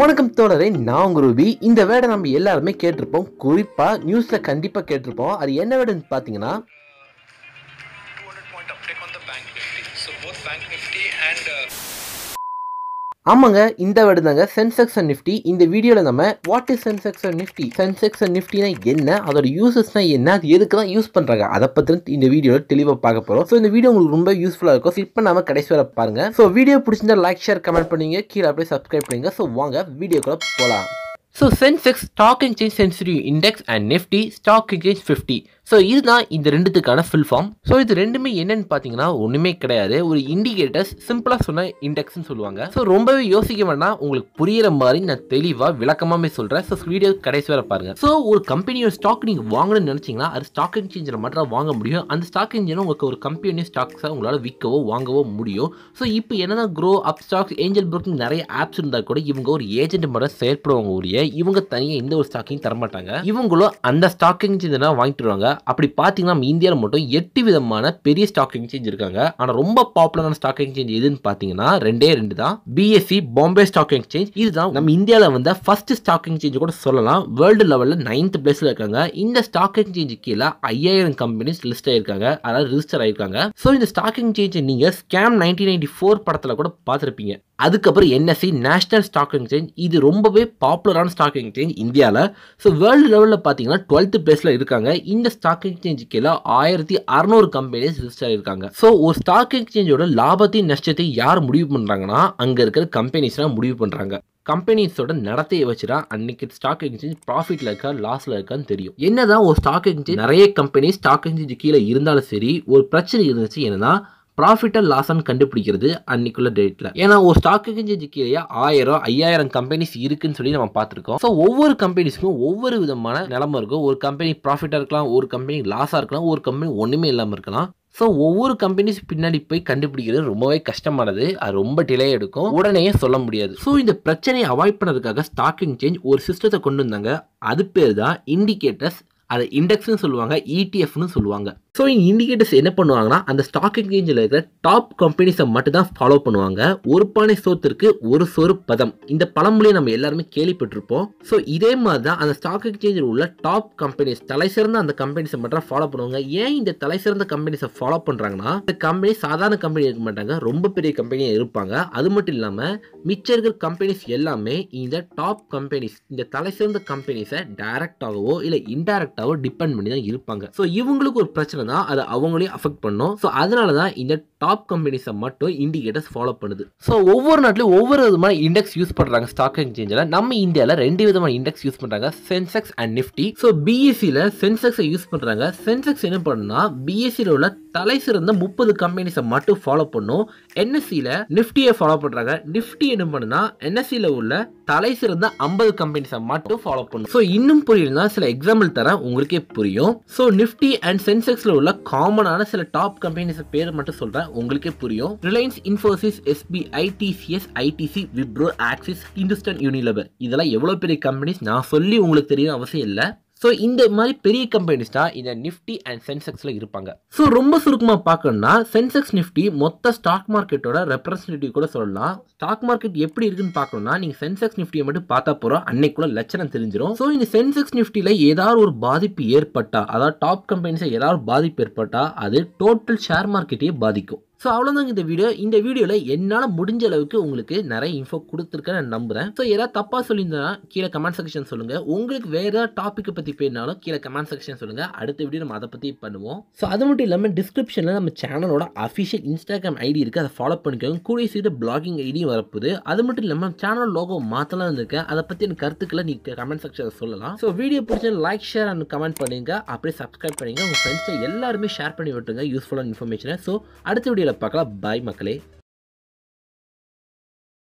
வணக்கம் தோழரை நான் குருவி இந்த வேடை நம்ம எல்லாருமே கேட்டிருப்போம் குறிப்பாக நியூஸில் கண்டிப்பாக கேட்டிருப்போம் அது என்ன வேடன்னு பார்த்தீங்கன்னா and uh ஆமாங்க இந்த வேர்டு தாங்க சென்செக்ஸ் அண்ட் நிஃப்டி இந்த வீடியோவில் நம்ம what is Sensex and Nifty Sensex and நிஃப்டினா என்ன அதோட யூசஸ்னா என்ன அது எதுக்கு தான் யூஸ் பண்ணுறாங்க அதை பற்றி இந்த வீடியோவில் தெளிவாக பார்க்க போகிறோம் ஸோ இந்த வீடியோ உங்களுக்கு ரொம்ப யூஸ்ஃபுல்லாக இருக்கும் ஸ்லிப் பண்ணாமல் கடைசி வர பாருங்கள் ஸோ வீடியோ பிடிச்சிருந்தா லைக் ஷேர் கமெண்ட் பண்ணுங்க கீழே அப்படியே சப்ஸ்கிரைப் பண்ணுங்க ஸோ வாங்க வீடியோக்குள்ளே போகலாம் so Sensex stock exchange century index and Nifty stock exchange fifty so இதுதான் இந்த ரெண்டுத்துக்கான ஃபுல் ஃபார்ம் ஸோ இது ரெண்டுமே என்னென்னு பார்த்தீங்கன்னா ஒன்றுமே கிடையாது ஒரு இண்டிகேட்டர்ஸ் சிம்பிளாக சொன்ன இண்டெக்ஸ்னு சொல்லுவாங்க ஸோ ரொம்பவே யோசிக்க வேண்டாம் உங்களுக்கு புரியிற மாதிரி நான் தெளிவாக விளக்கமாகவே சொல்கிறேன் ஸோ வீடியோ கடைசி வர பாருங்கள் ஸோ ஒரு கம்பெனியோட ஸ்டாக் நீங்கள் வாங்கணும்னு நினச்சிங்கன்னா அது ஸ்டாக் எக்ஸ்சேஞ்சில் மட்டும் வாங்க முடியும் அந்த ஸ்டாக் எக்ஸ்சேஞ்சில் உங்களுக்கு ஒரு கம்பெனி ஸ்டாக்ஸை உங்களால் விற்கவோ வாங்கவோ முடியும் ஸோ இப்போ என்னதான் Groww Upstox Angel Broking நிறைய ஆப்ஸ் இருந்தால் கூட இவங்க ஒரு ஏஜென்ட் மட்டும் செயல்படுவாங்க உரிய இவங்க தனியாக எந்த ஒரு ஸ்டாக்கையும் தரமாட்டாங்க இவங்களும் அந்த ஸ்டாக் எக்ஸ்சேஞ்ச் தான் வாங்கிட்டு வருவாங்க அப்படி பார்த்தீங்கன்னா இந்தியாவில் மட்டும் எட்டு விதமான பெரிய ஸ்டாக் எக்ஸ்சேஞ்ச் இருக்காங்க ஆனால் ரொம்ப பாப்புலரான ஸ்டாக் எக்ஸ்சேஞ்ச் எதுன்னு பார்த்தீங்கன்னா ரெண்டே ரெண்டு தான் பிஎஸ்சி பாம்பே ஸ்டாக் எக்ஸ்சேஞ்ச் இதுதான் நம்ம இந்தியாவில் வந்த ஃபர்ஸ்ட் ஸ்டாக் எக்ஸ்சேஞ்ச் கூட சொல்லலாம் வேர்ல்டு லெவலில் நைன்த் பிளேஸில் இருக்காங்க இந்த ஸ்டாக் எக்ஸ்சேஞ்சு கீழே ஐயாயிரம் கம்பெனிஸ் லிஸ்ட் ஆயிருக்காங்க அதாவது ரிஜிஸ்டர் ஆயிருக்காங்க ஸோ இந்த ஸ்டாக் எக்ஸ்சேஞ்சை நீங்கள் ஸ்கேம் நைன்டீன் நைன்டி ஃபோர் படத்தில் கூட பார்த்துருப்பீங்க அதுக்கப்புறம் என்எஸ்சி நேஷனல் ஸ்டாக் எக்ஸ்சேஞ்ச் இது ரொம்பவே பாப்புலரான ஸ்டாக் எக்ஸ்சேஞ்ச் இந்தியாவில் ஸோ வேர்ல்டு லெவலில் பார்த்தீங்கன்னா டுவெல்த்து பிளேஸில் இருக்காங்க இந்த ஸ்டாக் எக்ஸ்சேஞ்சு கீழே ஆயிரத்தி அறநூறு கம்பெனிஸ் ரிஜிஸ்டர் இருக்காங்க ஸோ ஒரு ஸ்டாக் எக்ஸ்சேஞ்சோட லாபத்தையும் நஷ்டத்தையும் யார் முடிவு பண்ணுறாங்கன்னா அங்கே இருக்கிற கம்பெனிஸ்லாம் முடிவு பண்ணுறாங்க கம்பெனிஸோட நடத்தையை வச்சு தான் அன்னைக்கு ஸ்டாக் எக்ஸ்சேஞ்ச் ப்ராஃபிட்டில் இருக்கா லாஸில் இருக்கான்னு தெரியும் என்னதான் ஒரு ஸ்டாக் எக்ஸ்சேஞ்ச் நிறைய கம்பெனி ஸ்டாக் எக்ஸ்சேஞ்ச் கீழே இருந்தாலும் சரி ஒரு பிரச்சனை இருந்துச்சு என்னன்னா ப்ராஃபிட் அண்ட் லாஸ்ன்னு கண்டுபிடிக்கிறது அன்னைக்குள்ள டேட்டில் ஏன்னா ஒரு ஸ்டாக்குக்கு கீழே ஆயிரம் ஐயாயிரம் கம்பெனிஸ் இருக்குன்னு சொல்லி நம்ம பார்த்துருக்கோம் ஸோ ஒவ்வொரு கம்பெனிஸ்க்கும் ஒவ்வொரு விதமான நிலமை இருக்கும் ஒரு கம்பெனி ப்ராஃபிட்டாக இருக்கலாம் ஒரு கம்பெனி லாஸாக இருக்கலாம் ஒரு கம்பெனி ஒன்றுமே இல்லாமல் இருக்கலாம் ஸோ ஒவ்வொரு கம்பெனிஸ் பின்னாடி போய் கண்டுபிடிக்கிறது ரொம்பவே கஷ்டமானது அது ரொம்ப டிலே எடுக்கும் உடனே சொல்ல முடியாது ஸோ இந்த பிரச்சனையை அவாய்ட் பண்ணுறதுக்காக ஸ்டாக்கிங் சேஞ்ச் ஒரு சிஸ்டத்தை கொண்டு வந்தாங்க அது பேர் தான் இண்டிகேட்டர்ஸ் அதை இண்டெக்ஸ்னு சொல்லுவாங்க இடிஎஃப்னு e சொல்லுவாங்க ஸோ இங்கே இண்டிகேட்டர்ஸ் என்ன பண்ணுவாங்கன்னா அந்த ஸ்டாக் எக்ஸ்சேஞ்சில் இருக்கிற டாப் கம்பெனிஸை மட்டும் தான் ஃபாலோ பண்ணுவாங்க ஒரு பானை சோத்திற்கு ஒரு சொறு பதம் இந்த பழமொழியை நம்ம எல்லாருமே கேள்விப்பட்டிருப்போம் ஸோ இதே மாதிரி தான் அந்த ஸ்டாக் எக்ஸ்சேஞ்சில் உள்ள டாப் கம்பெனிஸ் தலை சிறந்த அந்த கம்பெனிஸை மட்டும் தான் ஃபாலோ பண்ணுவாங்க ஏன் இந்த தலை சிறந்த கம்பெனிஸை ஃபாலோ பண்ணுறாங்கன்னா இந்த கம்பெனி சாதாரண கம்பெனி இருக்க மாட்டாங்க ரொம்ப பெரிய கம்பெனியாக இருப்பாங்க அது மட்டும் இல்லாமல் மிச்ச இருக்கிற கம்பெனிஸ் எல்லாமே இந்த டாப் கம்பெனிஸ் இந்த தலை சிறந்த கம்பெனிஸை டைரக்டாகவோ இல்லை இன்டைரக்டாகவோ டிபெண்ட் பண்ணி தான் இருப்பாங்க ஸோ இவங்களுக்கு ஒரு பிரச்சனை தான் அது அவங்களையும் அஃபெக்ட் பண்ணும் ஸோ அதனால தான் இந்த டாப் கம்பெனிஸை மட்டும் இண்டிகேட்டர்ஸ் ஃபாலோ பண்ணுது ஸோ ஒவ்வொரு நாட்டிலும் ஒவ்வொரு விதமான இண்டெக்ஸ் யூஸ் பண்ணுறாங்க ஸ்டாக் எக்ஸ்சேஞ்சில் நம்ம இந்தியாவில் ரெண்டு விதமான இண்டெக்ஸ் யூஸ் பண்ணுறாங்க சென்செக்ஸ் அண்ட் நிஃப்டி ஸோ பிஎஸ்சியில் சென்செக்ஸை யூஸ் பண்ணுறாங்க சென்செக்ஸ் என்ன பண்ணுன்னா பிஎஸ்சியில் உள்ள தலை சிறந்த முப்பது கம்பெனிஸை மட்டும் ஃபாலோ பண்ணும் என்எஸ்சியில் நிஃப்டியை ஃபாலோ பண்ணுறாங்க நிஃப்டி என்ன பண்ணுன்னா என்எஸ்சியில் e உள்ள தலை சிறந்த ஐம்பது கம்பெனிஸை மட்டும் ஃபாலோ பண்ணும் ஸோ இன்னும் புரியலனா சில எக்ஸாம்பிள் தரேன் உங்களுக்கே புரியும் ஸோ நிஃப்டி அண்ட் சென்செக்ஸில் உள்ள காமனான சில டாப் கம்பெனிஸை பேர் மட்டும் சொல்கிறேன் உங்களுக்கே புரியும் Reliance Infosys SBI TCS ITC Wipro Axis Hindustan Unilever இதெல்லாம் எவ்வளோ பெரிய கம்பெனிஸ் நான் சொல்லி உங்களுக்கு தெரியும் அவசியம் இல்லை ஸோ இந்த மாதிரி பெரிய கம்பெனிஸ் தான் இந்த நிஃப்டி அண்ட் சென்செக்ஸில் இருப்பாங்க ஸோ ரொம்ப சுருக்கமாக பார்க்கணும்னா சென்செக்ஸ் நிஃப்டி மொத்த ஸ்டாக் மார்க்கெட்டோட ரெப்ரஸன்டேட்டிவ் கூட சொல்லலாம் ஸ்டாக் மார்க்கெட் எப்படி இருக்குன்னு பார்க்கணும்னா நீங்கள் சென்செக்ஸ் நிஃப்டியை மட்டும் பார்த்தா போகிறோம் அன்னைக்குள்ள லட்சணம் தெரிஞ்சிடும் ஸோ இந்த சென்செக்ஸ் நிஃப்டியில் ஏதாவது ஒரு பாதிப்பு ஏற்பட்டா அதாவது டாப் கம்பெனிஸை ஏதாவது பாதிப்பு ஏற்பட்டால் அது டோட்டல் ஷேர் மார்க்கெட்டையே பாதிக்கும் ஸோ அவ்வளோதாங்க இந்த வீடியோ இந்த வீடியோவில் என்னால் முடிஞ்ச அளவுக்கு உங்களுக்கு நிறைய இன்ஃபோ கொடுத்துருக்கேன் நான் நம்புகிறேன் ஸோ ஏதாவது தப்பாக சொல்லியிருந்தேன்னா கீழே கமெண்ட் செக்ஷன் சொல்லுங்கள் உங்களுக்கு வேறு ஏதாவது டாப்பிக்கை பற்றி போயிருந்தாலும் கீழே கமெண்ட் செக்ஷன் சொல்லுங்கள் அடுத்த வீடியோ நம்ம அதை பற்றி பண்ணுவோம் ஸோ அது மட்டும் இல்லாமல் டிஸ்கிரிப்ஷனில் நம்ம சேனலோட அஃபிஷியல் இன்ஸ்டாகிராம் ஐடி இருக்குது அதை ஃபாலோ பண்ணிக்கோங்க கூடிய சீட்டு பிளாகிங் ஐடியும் வரப்போகுது அது மட்டும் இல்லாமல் சேனல் லோகோ மாற்றலாம் இருந்திருக்கேன் அதை பற்றி எனக்கு கருத்துக்களை நீங்கள் கமெண்ட் செக்ஷனில் சொல்லலாம் ஸோ வீடியோ பிடிச்ச லைக் ஷேர் அண்ட் கமெண்ட் பண்ணுங்கள் அப்படியே சப்ஸ்கிரைப் பண்ணுங்கள் உங்கள் ஃப்ரெண்ட்ஸை எல்லாருமே ஷேர் பண்ணி விட்டுருங்க யூஸ்ஃபுல்லான இன்ஃபர்மேஷனை ஸோ அடுத்த வீடியோ பார்க்கலாம் பாய் மக்களே